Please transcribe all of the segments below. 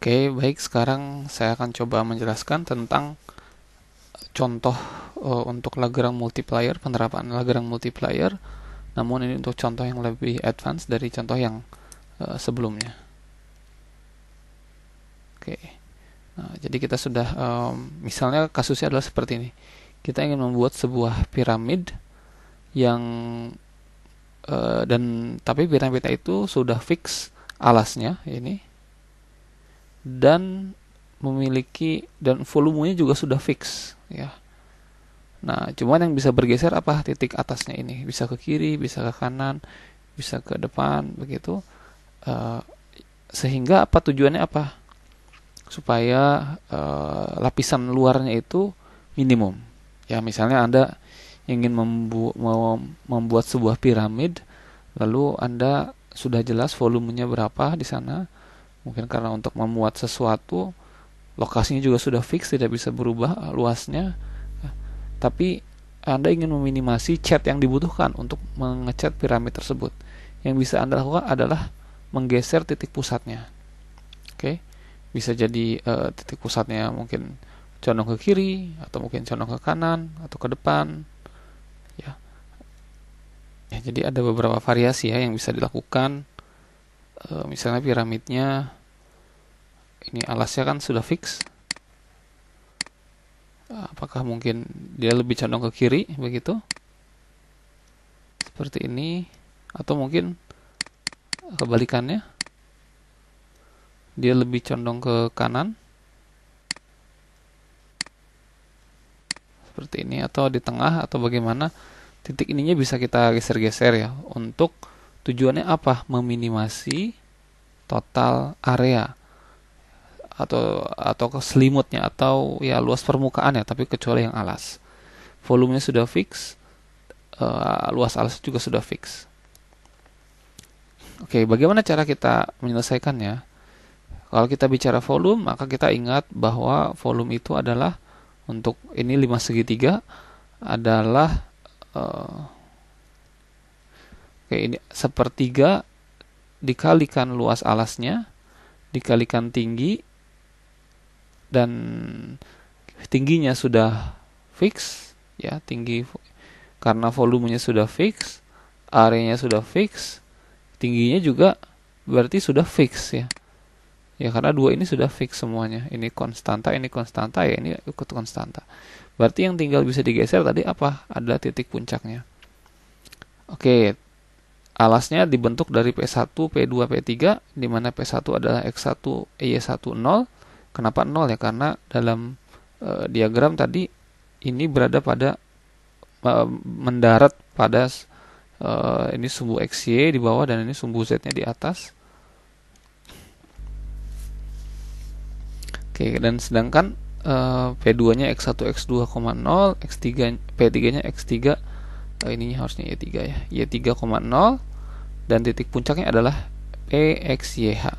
Oke, baik. Sekarang saya akan coba menjelaskan tentang contoh uh, untuk Lagrang multiplier, penerapan Lagrang multiplier. Namun ini untuk contoh yang lebih advance dari contoh yang uh, sebelumnya. Oke. Nah, jadi kita sudah um, misalnya kasusnya adalah seperti ini. Kita ingin membuat sebuah piramid yang uh, dan tapi piramida itu sudah fix alasnya ini dan memiliki dan volumenya juga sudah fix ya. Nah, cuman yang bisa bergeser apa titik atasnya ini, bisa ke kiri, bisa ke kanan, bisa ke depan begitu. Uh, sehingga apa tujuannya apa? Supaya uh, lapisan luarnya itu minimum. Ya, misalnya Anda ingin membu membuat sebuah piramid, lalu Anda sudah jelas volumenya berapa di sana mungkin karena untuk memuat sesuatu lokasinya juga sudah fix tidak bisa berubah luasnya tapi anda ingin meminimasi chat yang dibutuhkan untuk mengecat piramid tersebut yang bisa anda lakukan adalah menggeser titik pusatnya oke bisa jadi uh, titik pusatnya mungkin condong ke kiri atau mungkin condong ke kanan atau ke depan ya, ya jadi ada beberapa variasi ya yang bisa dilakukan Eh, misalnya piramidnya ini alasnya kan sudah fix eh, apakah mungkin dia lebih condong ke kiri begitu seperti ini atau mungkin eh, kebalikannya dia lebih condong ke kanan seperti ini atau di tengah atau bagaimana titik ininya bisa kita geser-geser ya untuk Tujuannya apa? Meminimasi total area atau atau selimutnya atau ya luas permukaan ya tapi kecuali yang alas. Volumenya sudah fix, uh, luas alas juga sudah fix. Oke, bagaimana cara kita menyelesaikannya? Kalau kita bicara volume, maka kita ingat bahwa volume itu adalah untuk ini lima segitiga adalah uh, Oke, ini sepertiga dikalikan luas alasnya, dikalikan tinggi, dan tingginya sudah fix, ya tinggi karena volumenya sudah fix, areanya sudah fix, tingginya juga berarti sudah fix ya. Ya karena dua ini sudah fix semuanya. Ini konstanta, ini konstanta ya, ini ikut konstanta. Berarti yang tinggal bisa digeser tadi apa? Adalah titik puncaknya. Oke, Alasnya dibentuk dari P1, P2, P3, di mana P1 adalah X1, Y1, 0. Kenapa 0 ya? Karena dalam e, diagram tadi ini berada pada e, mendarat pada e, ini sumbu XY di bawah dan ini sumbu Z-nya di atas. Oke, dan sedangkan e, P2-nya X1, X2, 0, X3, P3-nya X3, ininya harusnya Y3 ya, y 3 0 dan titik puncaknya adalah PXYH. E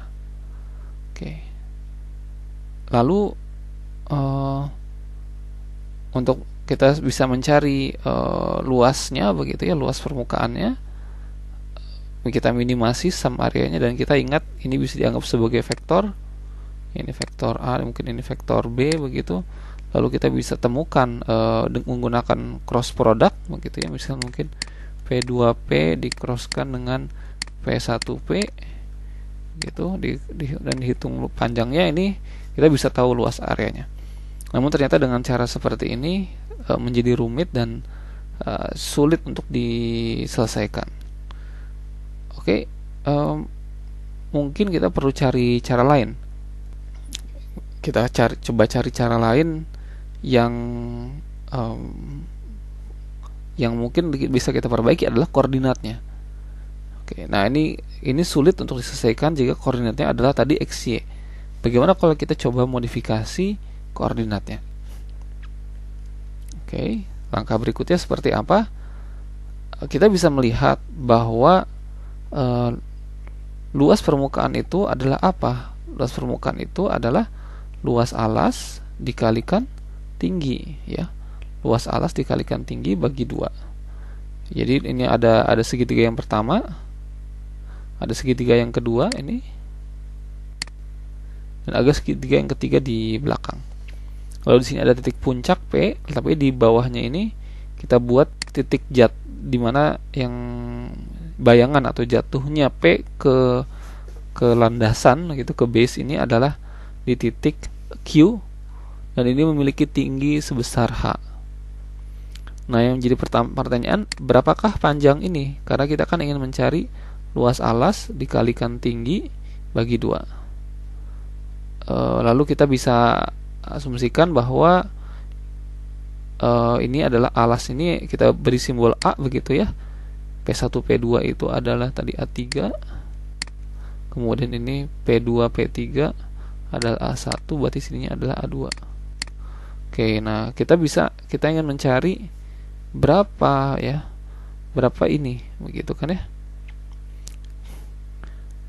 Oke. Lalu uh, untuk kita bisa mencari uh, luasnya begitu ya, luas permukaannya kita minimasi sum areanya dan kita ingat ini bisa dianggap sebagai vektor ini vektor A mungkin ini vektor B begitu lalu kita bisa temukan uh, menggunakan cross product begitu ya misal mungkin P2P dikroskan dengan P1P gitu di, di, dan dihitung panjangnya ini kita bisa tahu luas areanya. Namun ternyata dengan cara seperti ini e, menjadi rumit dan e, sulit untuk diselesaikan. Oke, e, mungkin kita perlu cari cara lain. Kita cari, coba cari cara lain yang e, yang mungkin bisa kita perbaiki adalah koordinatnya. Oke, nah ini ini sulit untuk diselesaikan jika koordinatnya adalah tadi xy. Bagaimana kalau kita coba modifikasi koordinatnya? Oke, langkah berikutnya seperti apa? Eh, kita bisa melihat bahwa e, luas permukaan itu adalah apa? Luas permukaan itu adalah luas alas dikalikan tinggi, ya luas alas dikalikan tinggi bagi dua jadi ini ada ada segitiga yang pertama ada segitiga yang kedua ini dan agak segitiga yang ketiga di belakang Kalau di sini ada titik puncak P tapi di bawahnya ini kita buat titik jat di mana yang bayangan atau jatuhnya P ke ke landasan gitu ke base ini adalah di titik Q dan ini memiliki tinggi sebesar H. Nah, yang jadi pertanyaan, berapakah panjang ini? Karena kita kan ingin mencari luas alas dikalikan tinggi bagi dua. E, lalu kita bisa asumsikan bahwa e, ini adalah alas ini kita beri simbol A begitu ya. P1 P2 itu adalah tadi A3. Kemudian ini P2 P3 adalah A1 berarti sininya adalah A2. Oke, nah kita bisa kita ingin mencari berapa ya berapa ini begitu kan ya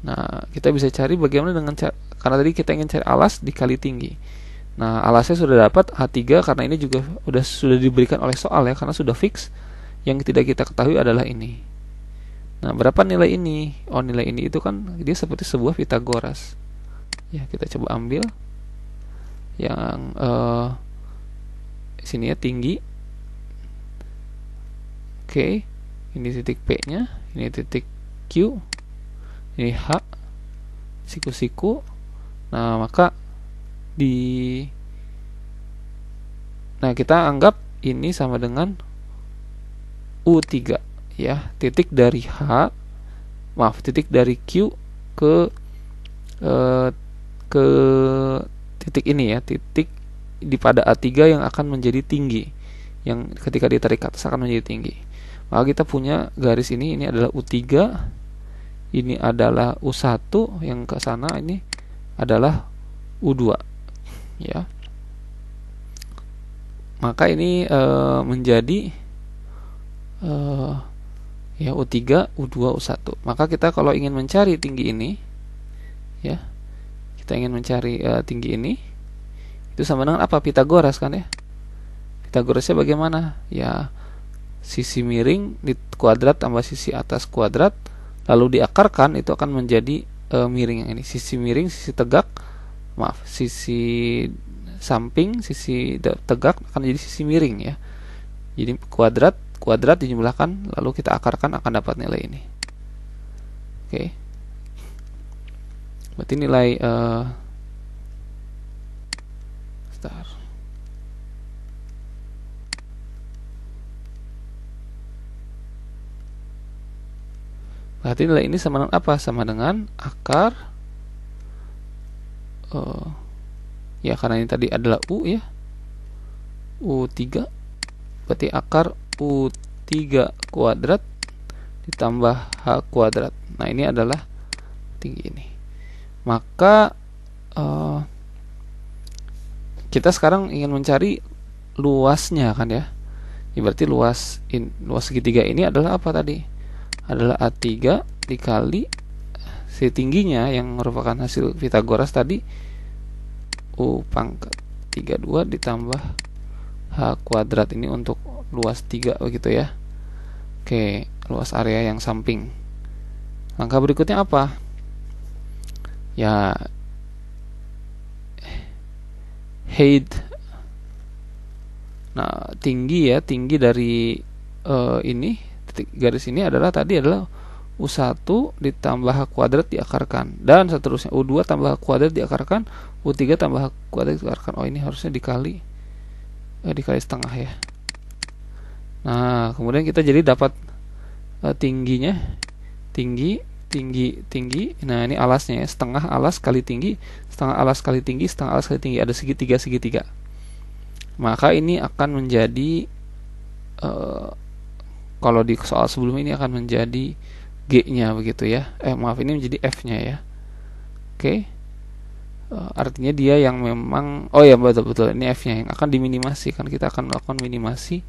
nah kita bisa cari bagaimana dengan cara, karena tadi kita ingin cari alas dikali tinggi nah alasnya sudah dapat H3 karena ini juga sudah sudah diberikan oleh soal ya karena sudah fix yang tidak kita ketahui adalah ini nah berapa nilai ini oh nilai ini itu kan dia seperti sebuah Pitagoras ya kita coba ambil yang uh, sini ya tinggi Oke, ini titik P-nya, ini titik Q, ini H, siku-siku. Nah, maka di Nah, kita anggap ini sama dengan U3 ya, titik dari H maaf, titik dari Q ke eh, ke titik ini ya, titik di pada A3 yang akan menjadi tinggi yang ketika ditarik ke atas akan menjadi tinggi maka kita punya garis ini ini adalah U3 ini adalah U1 yang ke sana ini adalah U2 ya maka ini e, menjadi e, ya U3, U2, U1. Maka kita kalau ingin mencari tinggi ini ya. Kita ingin mencari e, tinggi ini itu sama dengan apa? Pitagoras kan ya. Pitagorasnya bagaimana? Ya sisi miring di kuadrat tambah sisi atas kuadrat lalu diakarkan itu akan menjadi e, miring yang ini sisi miring sisi tegak maaf sisi samping sisi tegak akan jadi sisi miring ya jadi kuadrat kuadrat dijumlahkan lalu kita akarkan akan dapat nilai ini oke berarti nilai e, star Berarti nilai ini sama dengan apa? Sama dengan akar uh, ya karena ini tadi adalah u ya. U3 berarti akar U3 kuadrat ditambah H kuadrat. Nah, ini adalah tinggi ini. Maka uh, kita sekarang ingin mencari luasnya kan ya. ya berarti luas in, luas segitiga ini adalah apa tadi? adalah A3 dikali C tingginya yang merupakan hasil Pitagoras tadi U pangkat 32 ditambah H kuadrat ini untuk luas 3 begitu ya Oke, luas area yang samping Langkah berikutnya apa? Ya height nah tinggi ya tinggi dari uh, ini garis ini adalah tadi adalah U1 ditambah H kuadrat diakarkan dan seterusnya U2 tambah H kuadrat diakarkan U3 tambah H kuadrat diakarkan oh ini harusnya dikali eh, dikali setengah ya nah kemudian kita jadi dapat eh, tingginya tinggi tinggi tinggi nah ini alasnya ya setengah alas kali tinggi setengah alas kali tinggi setengah alas kali tinggi ada segitiga segitiga maka ini akan menjadi eh, kalau di soal sebelum ini akan menjadi G-nya begitu ya. Eh maaf ini menjadi F-nya ya. Oke. Okay. Eh, artinya dia yang memang oh ya betul betul ini F-nya yang akan diminimasi kan kita akan melakukan minimasi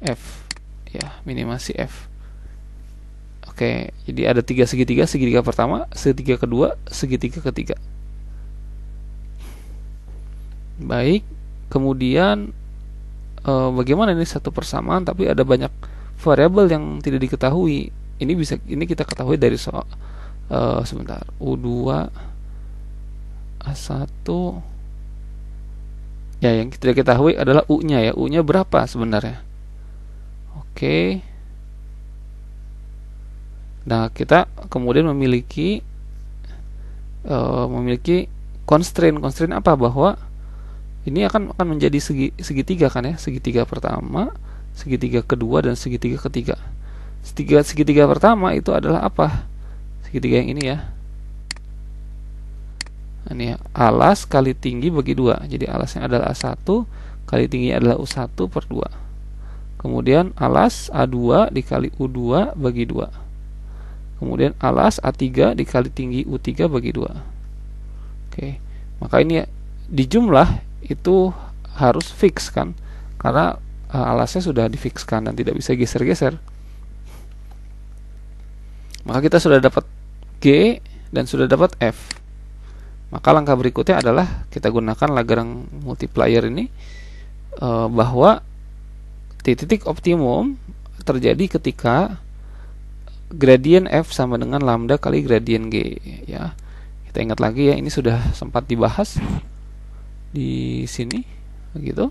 F ya, minimasi F. Oke, okay. jadi ada tiga segitiga, segitiga pertama, segitiga kedua, segitiga ketiga. Baik, kemudian e, bagaimana ini satu persamaan tapi ada banyak variabel yang tidak diketahui ini bisa ini kita ketahui dari soal uh, eh, sebentar U2 A1 ya yang tidak kita ketahui adalah U-nya ya U-nya berapa sebenarnya oke nah kita kemudian memiliki uh, memiliki constraint constraint apa bahwa ini akan akan menjadi segi segitiga kan ya segitiga pertama segitiga kedua dan segitiga ketiga. Segitiga segitiga pertama itu adalah apa? Segitiga yang ini ya. Ini ya, alas kali tinggi bagi dua. Jadi alasnya adalah A1 kali tinggi adalah U1 per 2. Kemudian alas A2 dikali U2 bagi 2. Kemudian alas A3 dikali tinggi U3 bagi 2. Oke. Maka ini ya, di jumlah itu harus fix kan? Karena uh, alasnya sudah difikskan dan tidak bisa geser-geser. Maka kita sudah dapat G dan sudah dapat F. Maka langkah berikutnya adalah kita gunakan lagrang multiplier ini uh, bahwa titik optimum terjadi ketika gradien F sama dengan lambda kali gradien G ya. Kita ingat lagi ya ini sudah sempat dibahas di sini begitu.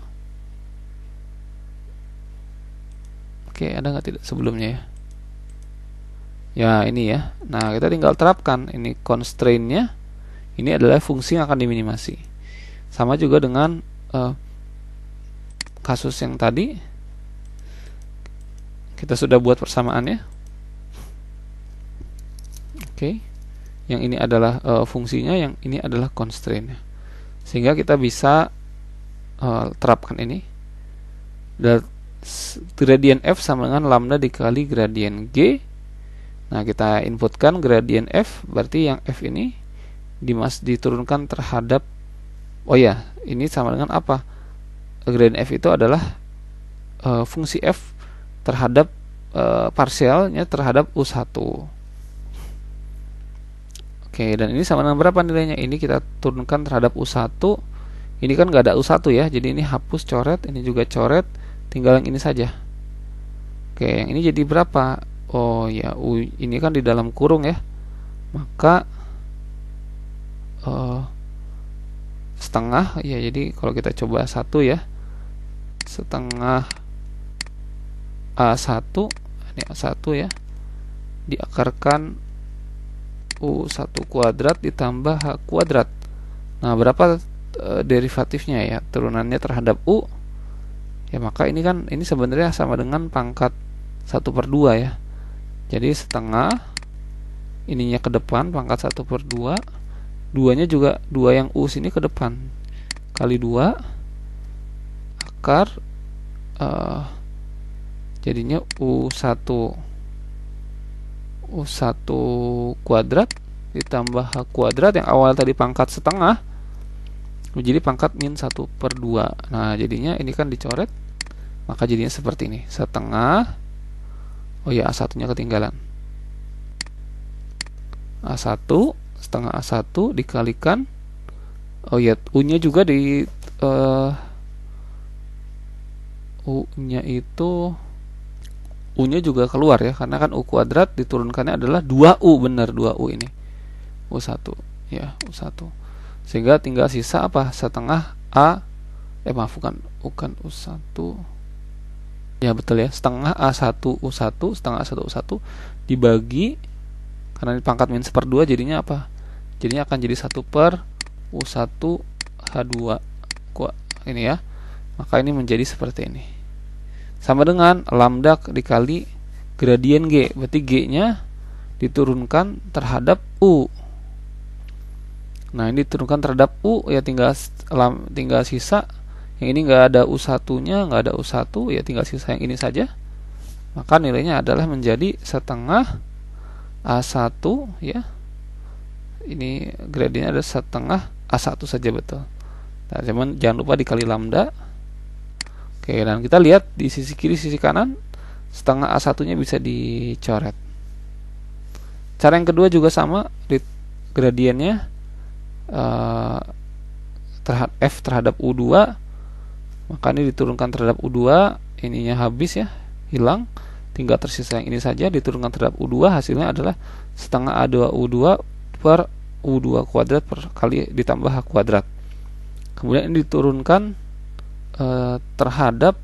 Oke, ada nggak tidak sebelumnya ya? Ya, ini ya. Nah, kita tinggal terapkan ini constraint Ini adalah fungsi yang akan diminimasi. Sama juga dengan uh, kasus yang tadi. Kita sudah buat persamaannya. Oke. Yang ini adalah uh, fungsinya, yang ini adalah constraint Sehingga kita bisa uh, terapkan ini gradien f sama dengan lambda dikali gradien g nah kita inputkan gradien f berarti yang f ini dimas diturunkan terhadap oh ya ini sama dengan apa gradien f itu adalah e, fungsi f terhadap e, parsialnya terhadap u1 oke dan ini sama dengan berapa nilainya ini kita turunkan terhadap u1 ini kan nggak ada U1 ya jadi ini hapus coret ini juga coret tinggal yang ini saja oke yang ini jadi berapa oh ya u ini kan di dalam kurung ya maka uh, setengah ya jadi kalau kita coba satu ya setengah a satu, ini a satu ya diakarkan u satu kuadrat ditambah H kuadrat nah berapa eh, derivatifnya ya turunannya terhadap U ya maka ini kan ini sebenarnya sama dengan pangkat 1 per 2 ya jadi setengah ininya ke depan pangkat 1 per 2 duanya juga 2 yang u sini ke depan kali 2 akar uh, jadinya u1 u1 kuadrat ditambah h kuadrat yang awal tadi pangkat setengah jadi pangkat min 1 per 2 nah jadinya ini kan dicoret maka jadinya seperti ini setengah oh ya A1 nya ketinggalan A1 setengah A1 dikalikan oh ya U nya juga di uh, eh, U nya itu U nya juga keluar ya karena kan U kuadrat diturunkannya adalah 2U benar 2U ini U1 ya U1 sehingga tinggal sisa apa setengah a eh maaf bukan bukan U1 ya betul ya setengah A1 U1 setengah A1 U1 dibagi karena ini pangkat minus per 2 jadinya apa jadinya akan jadi 1 per U1 H2 kuat ini ya maka ini menjadi seperti ini sama dengan lambda dikali gradien G berarti G nya diturunkan terhadap U Nah, ini diturunkan terhadap U ya tinggal lam tinggal sisa yang ini nggak ada u satunya nggak ada U1 ya tinggal sisa yang ini saja. Maka nilainya adalah menjadi setengah A1 ya. Ini gradiennya ada setengah A1 saja betul. Nah, cuman jangan lupa dikali lambda. Oke, dan kita lihat di sisi kiri sisi kanan setengah A1-nya bisa dicoret. Cara yang kedua juga sama, gradiennya Eh, terhad F terhadap U2 maka ini diturunkan terhadap U2 ininya habis ya hilang tinggal tersisa yang ini saja diturunkan terhadap U2 hasilnya adalah setengah A2 U2 per U2 kuadrat per kali ditambah H kuadrat kemudian ini diturunkan e, terhadap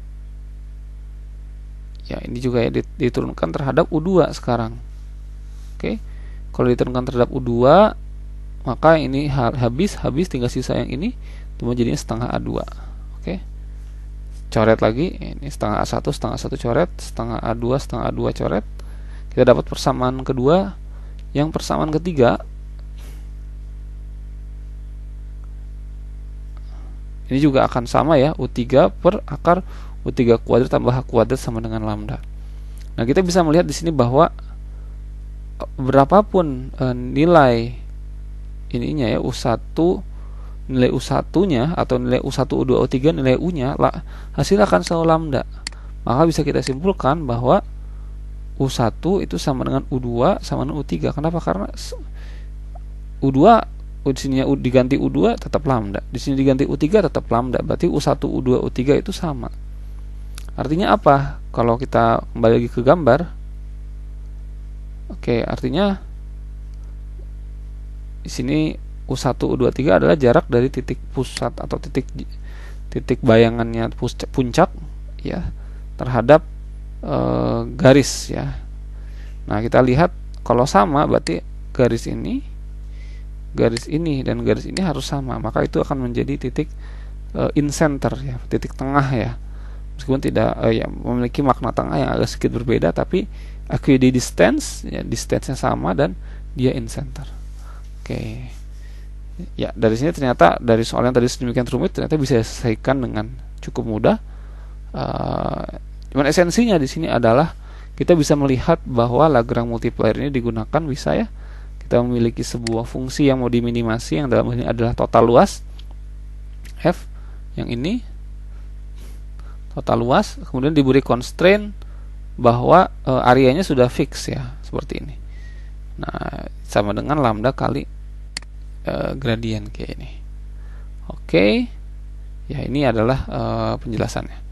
ya ini juga ya diturunkan terhadap U2 sekarang oke kalau diturunkan terhadap U2 maka ini habis habis tinggal sisa yang ini cuma jadinya setengah A2 oke okay. coret lagi ini setengah A1 setengah satu coret setengah A2 setengah A2 coret kita dapat persamaan kedua yang persamaan ketiga ini juga akan sama ya U3 per akar U3 kuadrat tambah H kuadrat sama dengan lambda nah kita bisa melihat di sini bahwa e, berapapun e, nilai ininya ya U1 nilai U1-nya atau nilai U1, U2, U3, nilai U-nya lah, hasil akan selalu lambda. Maka bisa kita simpulkan bahwa U1 itu sama dengan U2 sama dengan U3. Kenapa? Karena U2 di sini diganti U2 tetap lambda. Di sini diganti U3 tetap lambda. Berarti U1, U2, U3 itu sama. Artinya apa? Kalau kita kembali lagi ke gambar. Oke, artinya di sini U1 u 2 u3 adalah jarak dari titik pusat atau titik titik bayangannya puncak ya terhadap e, garis ya. Nah, kita lihat kalau sama berarti garis ini garis ini dan garis ini harus sama, maka itu akan menjadi titik e, in center ya, titik tengah ya. Meskipun tidak e, ya memiliki makna tengah yang agak sedikit berbeda tapi equidistance ya distance-nya sama dan dia in center. Oke. Ya, dari sini ternyata dari soal yang tadi sedemikian rumit ternyata bisa diselesaikan dengan cukup mudah. Uh, cuman esensinya di sini adalah kita bisa melihat bahwa lagrang multiplier ini digunakan bisa ya. Kita memiliki sebuah fungsi yang mau diminimasi yang dalam ini adalah total luas f yang ini total luas kemudian diberi constraint bahwa e, areanya sudah fix ya seperti ini. Nah, sama dengan lambda kali uh, eh, gradien kayak ini. Oke. Okay. Ya, ini adalah uh, penjelasannya.